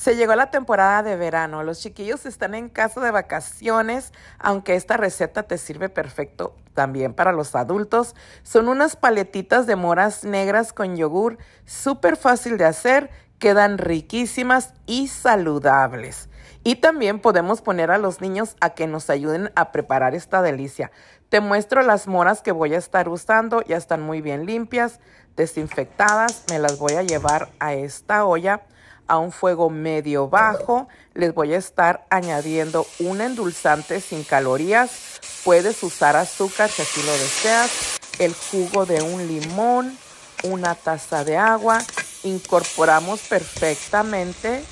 Se llegó la temporada de verano, los chiquillos están en casa de vacaciones, aunque esta receta te sirve perfecto también para los adultos. Son unas paletitas de moras negras con yogur, súper fácil de hacer, quedan riquísimas y saludables. Y también podemos poner a los niños a que nos ayuden a preparar esta delicia. Te muestro las moras que voy a estar usando, ya están muy bien limpias, desinfectadas, me las voy a llevar a esta olla a un fuego medio bajo les voy a estar añadiendo un endulzante sin calorías. Puedes usar azúcar si así lo deseas, el jugo de un limón, una taza de agua. Incorporamos perfectamente.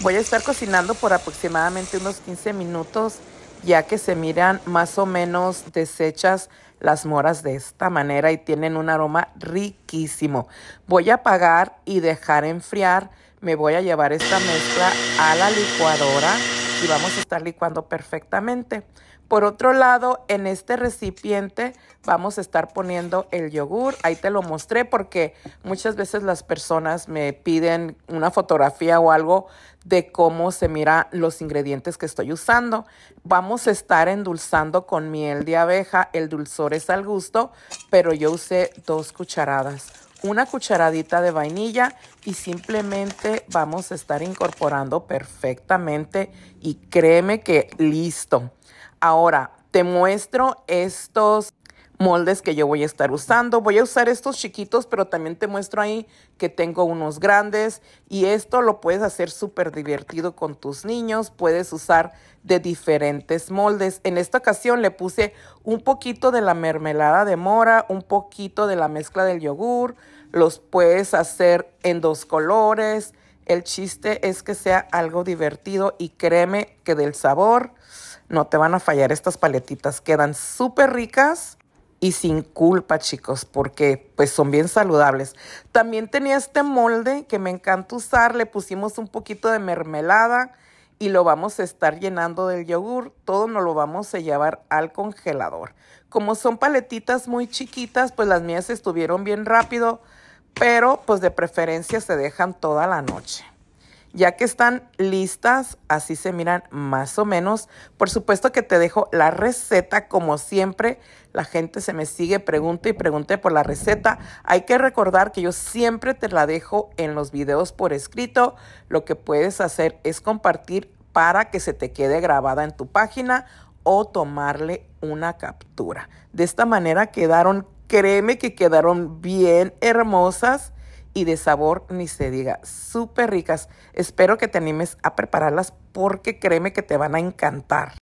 Voy a estar cocinando por aproximadamente unos 15 minutos ya que se miran más o menos deshechas las moras de esta manera y tienen un aroma riquísimo. Voy a apagar y dejar enfriar me voy a llevar esta mezcla a la licuadora y vamos a estar licuando perfectamente. Por otro lado, en este recipiente vamos a estar poniendo el yogur. Ahí te lo mostré porque muchas veces las personas me piden una fotografía o algo de cómo se mira los ingredientes que estoy usando. Vamos a estar endulzando con miel de abeja. El dulzor es al gusto, pero yo usé dos cucharadas una cucharadita de vainilla y simplemente vamos a estar incorporando perfectamente y créeme que listo. Ahora te muestro estos moldes que yo voy a estar usando. Voy a usar estos chiquitos, pero también te muestro ahí que tengo unos grandes y esto lo puedes hacer súper divertido con tus niños. Puedes usar de diferentes moldes. En esta ocasión le puse un poquito de la mermelada de mora, un poquito de la mezcla del yogur. Los puedes hacer en dos colores. El chiste es que sea algo divertido y créeme que del sabor no te van a fallar estas paletitas. Quedan súper ricas y sin culpa, chicos, porque pues son bien saludables. También tenía este molde que me encanta usar, le pusimos un poquito de mermelada y lo vamos a estar llenando del yogur. Todo nos lo vamos a llevar al congelador. Como son paletitas muy chiquitas, pues las mías estuvieron bien rápido, pero pues de preferencia se dejan toda la noche. Ya que están listas, así se miran más o menos. Por supuesto que te dejo la receta, como siempre. La gente se me sigue, pregunta y pregunte por la receta. Hay que recordar que yo siempre te la dejo en los videos por escrito. Lo que puedes hacer es compartir para que se te quede grabada en tu página o tomarle una captura. De esta manera quedaron, créeme que quedaron bien hermosas y de sabor ni se diga. Súper ricas. Espero que te animes a prepararlas porque créeme que te van a encantar.